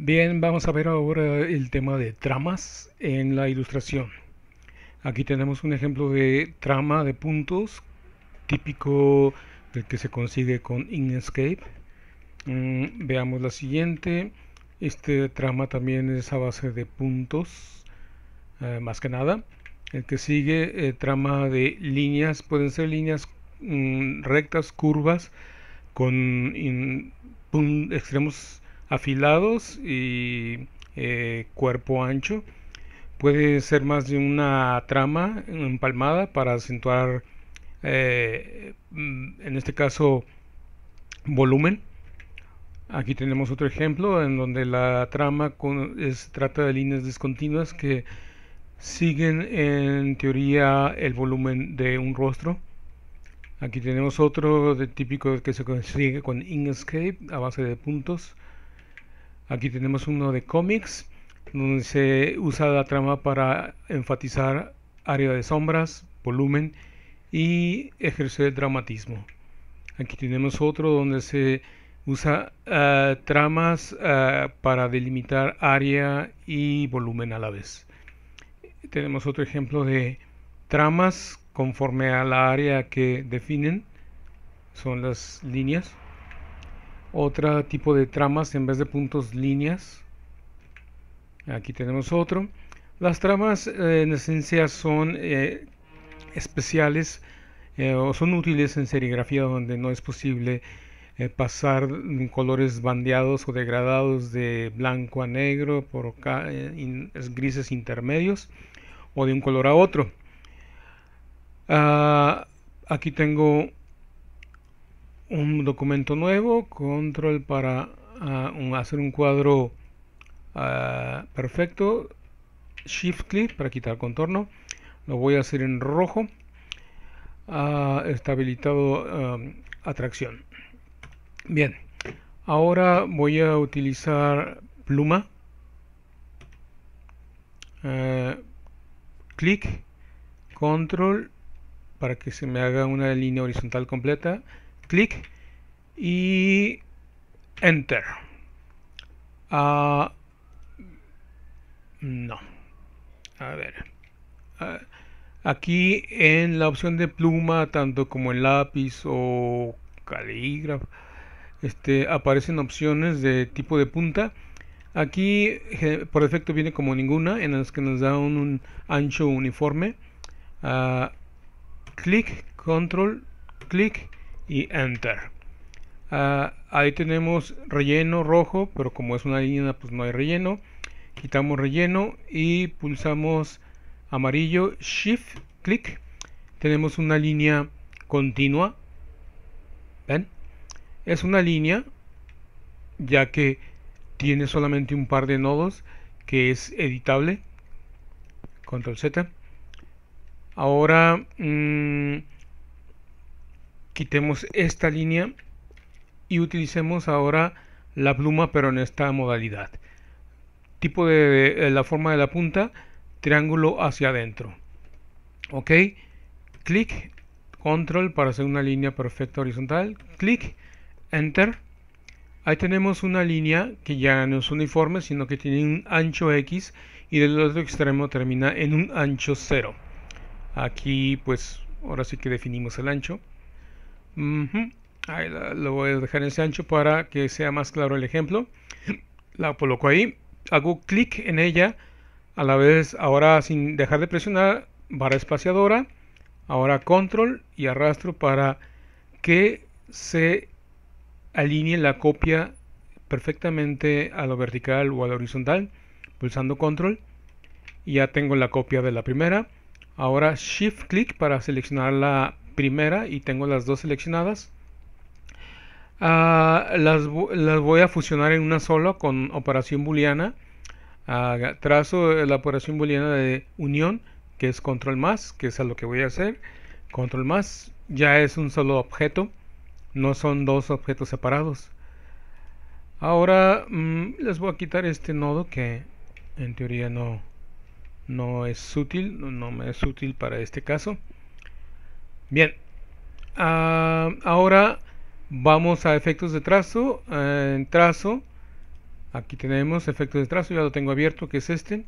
Bien, vamos a ver ahora el tema de tramas en la ilustración. Aquí tenemos un ejemplo de trama de puntos típico del que se consigue con Inkscape. Mm, veamos la siguiente. Este trama también es a base de puntos, eh, más que nada. El que sigue, eh, trama de líneas, pueden ser líneas mm, rectas, curvas, con extremos afilados y eh, cuerpo ancho. Puede ser más de una trama empalmada para acentuar, eh, mm, en este caso, volumen. Aquí tenemos otro ejemplo en donde la trama trata de líneas discontinuas que siguen en teoría el volumen de un rostro. Aquí tenemos otro de típico que se consigue con Inkscape a base de puntos. Aquí tenemos uno de cómics, donde se usa la trama para enfatizar área de sombras, volumen y ejercer dramatismo. Aquí tenemos otro donde se usa eh, tramas eh, para delimitar área y volumen a la vez. Tenemos otro ejemplo de tramas conforme a la área que definen, son las líneas otro tipo de tramas en vez de puntos líneas aquí tenemos otro las tramas eh, en esencia son eh, especiales eh, o son útiles en serigrafía donde no es posible pasar colores bandeados o degradados de blanco a negro por in, grises intermedios o de un color a otro ah, aquí tengo un documento nuevo, control para ah, hacer un cuadro ah, perfecto, shift clic para quitar contorno, lo voy a hacer en rojo, ah, está habilitado atracción. Bien, ahora voy a utilizar pluma, clic, control para que se me haga una línea horizontal completa, clic y enter. Ah, no. A ver. Ah, aquí en la opción de pluma, tanto como el lápiz o calígrafo, este, aparecen opciones de tipo de punta. Aquí eh, por defecto viene como ninguna, en las que nos da un, ancho uniforme. Ah, clic, control, clic y Enter. Ah, ahí tenemos relleno rojo, pero como es una línea, pues no hay relleno. Quitamos relleno y pulsamos amarillo, Shift, clic. Tenemos una línea continua. ¿Ven? Es una línea, ya que tiene solamente un par de nodos, que es editable. Control Z. Ahora... Mmm, quitemos esta línea y utilicemos ahora la pluma pero en esta modalidad tipo de, la forma de la punta triángulo hacia adentro ok clic control para hacer una línea perfecta horizontal clic enter ahí tenemos una línea que ya no es uniforme sino que tiene un ancho X y del otro extremo termina en un ancho 0 aquí pues ahora sí que definimos el ancho ahí lo voy a dejar en ese ancho para que sea más claro el ejemplo. La coloco ahí, hago clic en ella, a la vez ahora sin dejar de presionar barra espaciadora, ahora control y arrastro para que se alinee la copia perfectamente a lo vertical o a lo horizontal, pulsando control y ya tengo la copia de la primera. Ahora shift clic para seleccionar la primera y tengo las dos seleccionadas. Ah, las, voy a fusionar en una sola con operación booleana. Ah, trazo la operación booleana de unión, que es control más, que es a lo que voy a hacer. Control más ya es un solo objeto, no son dos objetos separados. Ahora mm, les voy a quitar este nodo que en teoría no, no es útil, no me es útil para este caso. Bien, ah, ahora vamos a efectos de trazo. Eh, en trazo, aquí tenemos efectos de trazo, ya lo tengo abierto, que es este.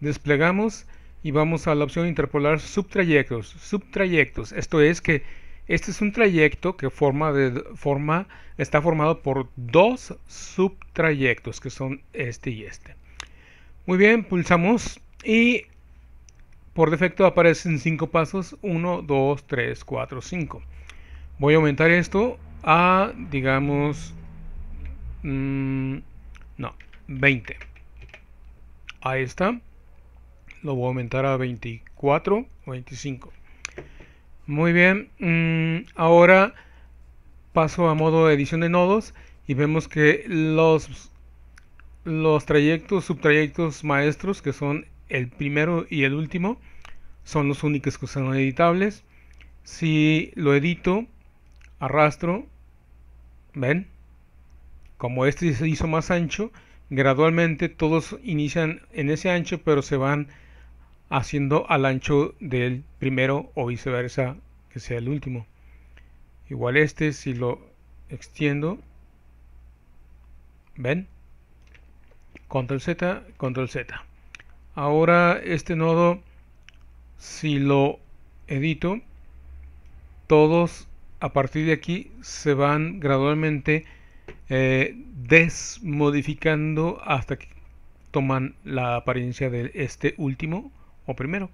Desplegamos y vamos a la opción interpolar subtrayectos. Subtrayectos, esto es que este es un trayecto que forma de, forma, está formado por dos subtrayectos, que son este y este. Muy bien, pulsamos y por defecto aparecen 5 pasos, 1, 2, 3, 4, 5. Voy a aumentar esto a, digamos, mm, no, 20. Ahí está. Lo voy a aumentar a 24 25. Muy bien. Mm, ahora paso a modo de edición de nodos y vemos que los, los trayectos, subtrayectos maestros que son el primero y el último son los únicos que son editables. Si lo edito, arrastro, ven, como este se hizo más ancho, gradualmente todos inician en ese ancho, pero se van haciendo al ancho del primero o viceversa que sea el último. Igual este, si lo extiendo, ven, control Z, control Z. Ahora este nodo, si lo edito, todos a partir de aquí se van gradualmente eh, desmodificando hasta que toman la apariencia de este último o primero.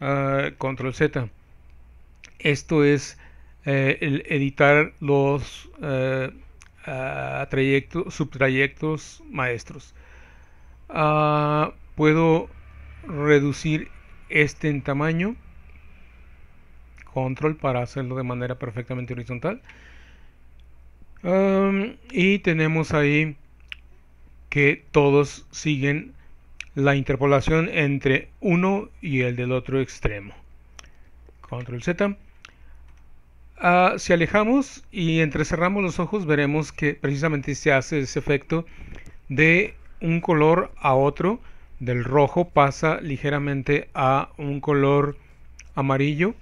Ah, control Z. Esto es eh, el editar los eh, trayectos, subtrayectos maestros. Ah, puedo reducir este en tamaño control para hacerlo de manera perfectamente horizontal y tenemos ahí que todos siguen la interpolación entre uno y el del otro extremo control z ah, si alejamos y entrecerramos los ojos veremos que precisamente se hace ese efecto de un color a otro del rojo pasa ligeramente a un color amarillo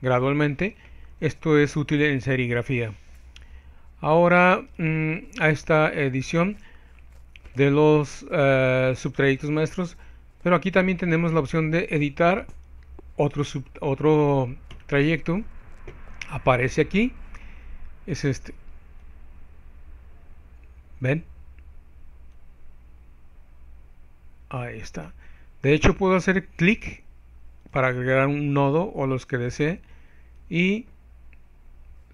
gradualmente. Esto es útil en serigrafía. Ahora mm, a esta edición de los eh, subtrayectos maestros, pero aquí también tenemos la opción de editar otro, otro trayecto. Aparece aquí, es este. ¿Ven? Ahí está. De hecho, puedo hacer clic para agregar un nodo o los que desee y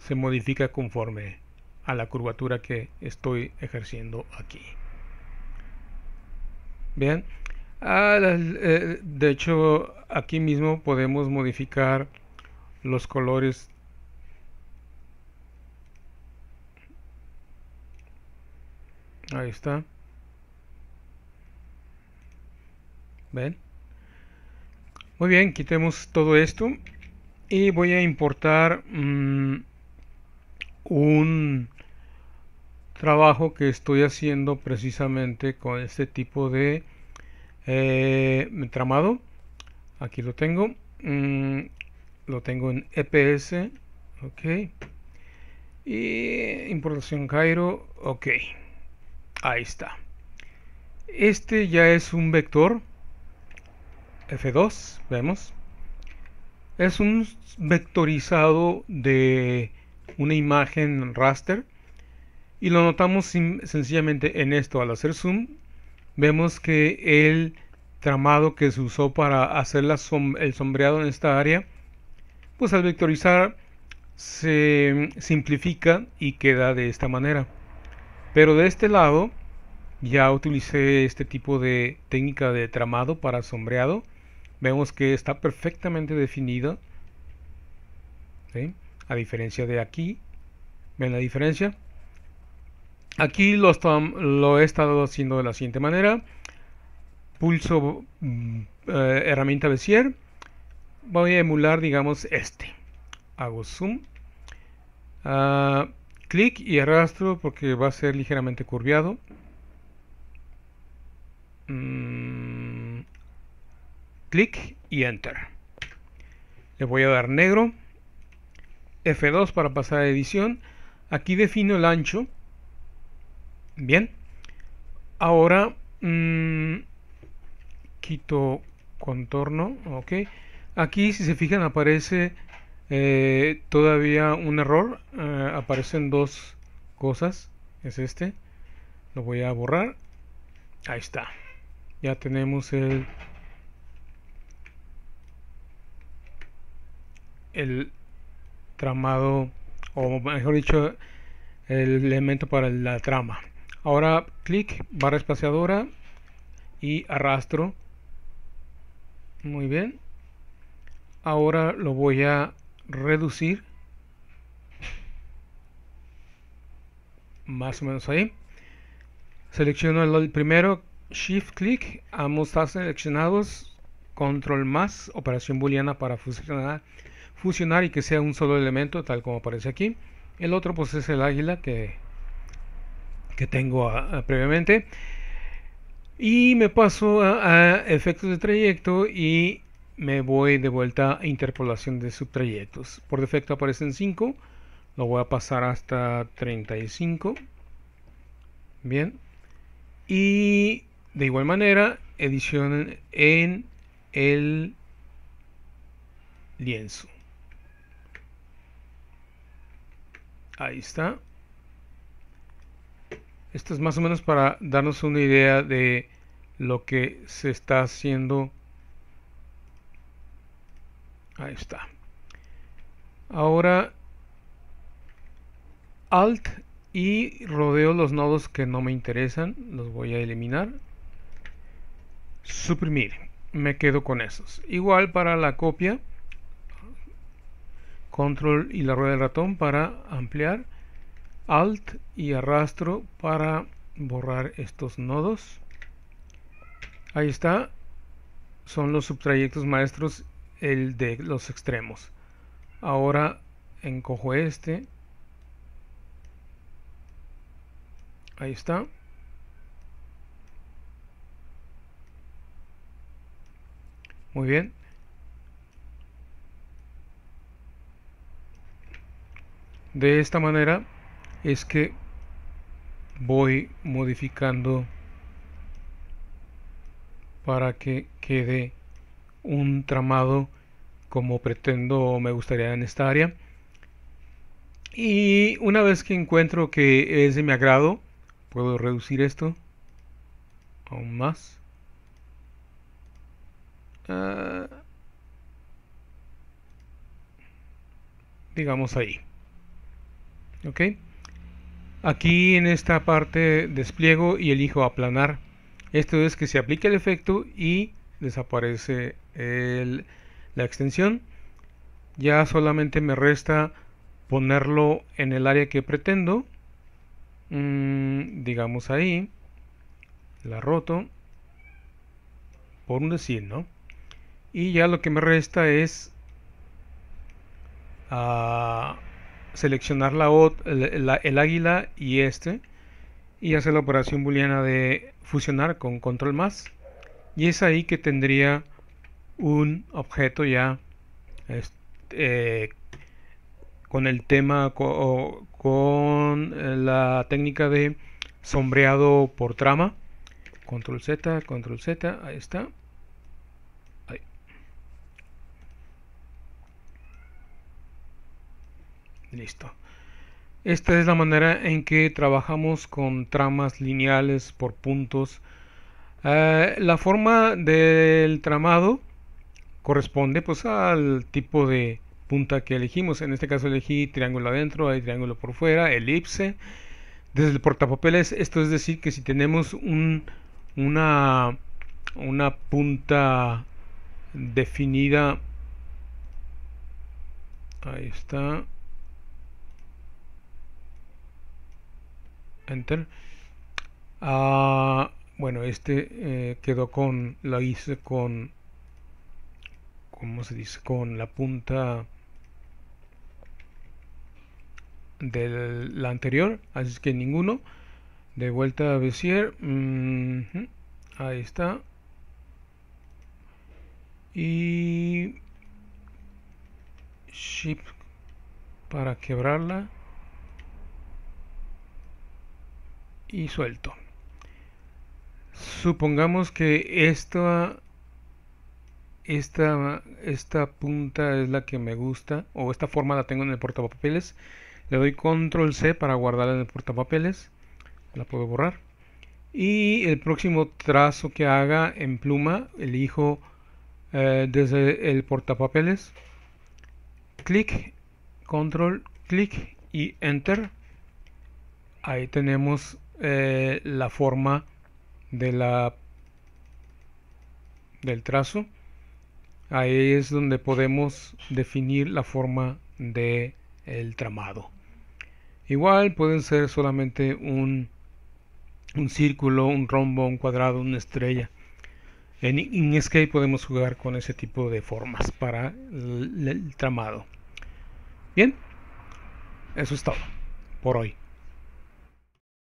se modifica conforme a la curvatura que estoy ejerciendo aquí. Bien. Ah, eh, de hecho, aquí mismo podemos modificar los colores Ahí está. ¿Ven? Muy bien, quitemos todo esto. Y voy a importar mm, un trabajo que estoy haciendo precisamente con este tipo de eh, tramado, entramado. Aquí lo tengo. Mm, lo tengo en EPS. Ok. Y importación Cairo. Ok. Ahí está. Este ya es un vector. F2, vemos, es un vectorizado de una imagen raster y lo notamos sencillamente en esto. Al hacer zoom, vemos que el tramado que se usó para hacer el sombreado en esta área, pues al vectorizar se simplifica y queda de esta manera. Pero de este lado ya utilicé este tipo de técnica de tramado para sombreado vemos que está perfectamente definido. A diferencia de aquí. ¿Ven la diferencia? Aquí lo, he estado haciendo de la siguiente manera. Pulso mm, eh, herramienta cierre Voy a emular, digamos, este. Hago zoom. Ah, clic y arrastro porque va a ser ligeramente curviado. Mmm clic y Enter. Le voy a dar negro, F2 para pasar a edición. Aquí defino el ancho. Bien. Ahora mm, quito contorno. Ok. Aquí si se fijan aparece eh, todavía un error. Eh, aparecen dos cosas. Es este. Lo voy a borrar. Ahí está. Ya tenemos el el tramado, o mejor dicho, el elemento para la trama. Ahora clic, barra espaciadora y arrastro. Muy bien. Ahora lo voy a reducir. Más o menos ahí. Selecciono el primero, shift clic, ambos están seleccionados, control más, operación booleana para fusionar y que sea un solo elemento, tal como aparece aquí. El otro pues es el águila que, que tengo ah, ah, previamente. Y me paso a, a efectos de trayecto y me voy de vuelta a interpolación de subtrayectos. Por defecto aparecen 5, lo voy a pasar hasta 35. Bien. Y de igual manera, edición en el lienzo. Ahí está. Esto es más o menos para darnos una idea de lo que se está haciendo. Ahí está. Ahora Alt y rodeo los nodos que no me interesan. Los voy a eliminar. Suprimir. Me quedo con esos. Igual para la copia control y la rueda del ratón para ampliar, alt y arrastro para borrar estos nodos. Ahí está, son los subtrayectos maestros, el de los extremos. Ahora encojo este. Ahí está. Muy bien. De esta manera es que voy modificando para que quede un tramado como pretendo o me gustaría en esta área y una vez que encuentro que es de mi agrado puedo reducir esto aún más ah, digamos ahí ok aquí en esta parte despliego y elijo aplanar esto es que se aplica el efecto y desaparece la extensión ya solamente me resta ponerlo en el área que pretendo mm, digamos ahí la roto por un decir no y ya lo que me resta es a... Ah, seleccionar la, el, el águila y este y hacer la operación booleana de fusionar con control más y es ahí que tendría un objeto ya este, con el tema con la técnica de sombreado por trama control z control z ahí está Listo. Esta es la manera en que trabajamos con tramas lineales por puntos. Eh, la forma del tramado corresponde pues al tipo de punta que elegimos. En este caso elegí triángulo adentro, hay triángulo por fuera, elipse. Desde el portapapeles, esto es decir que si tenemos un, una, una punta definida, ahí está, enter ah, bueno este eh, quedó con lo hice con ¿cómo se dice? Con la punta de la anterior, así que ninguno. De vuelta a Bezier, ahí está. Y ship para quebrarla. y suelto. Supongamos que esta, esta, esta punta es la que me gusta o esta forma la tengo en el portapapeles. Le doy control C para guardarla en el portapapeles. La puedo borrar. Y el próximo trazo que haga en pluma, elijo eh, desde el portapapeles. Clic, control, clic y enter. Ahí tenemos eh, la forma de la del trazo ahí es donde podemos definir la forma de el tramado igual pueden ser solamente un círculo, un rombo, un cuadrado, una estrella en Inkscape podemos jugar con ese tipo de formas para el tramado bien eso es todo por hoy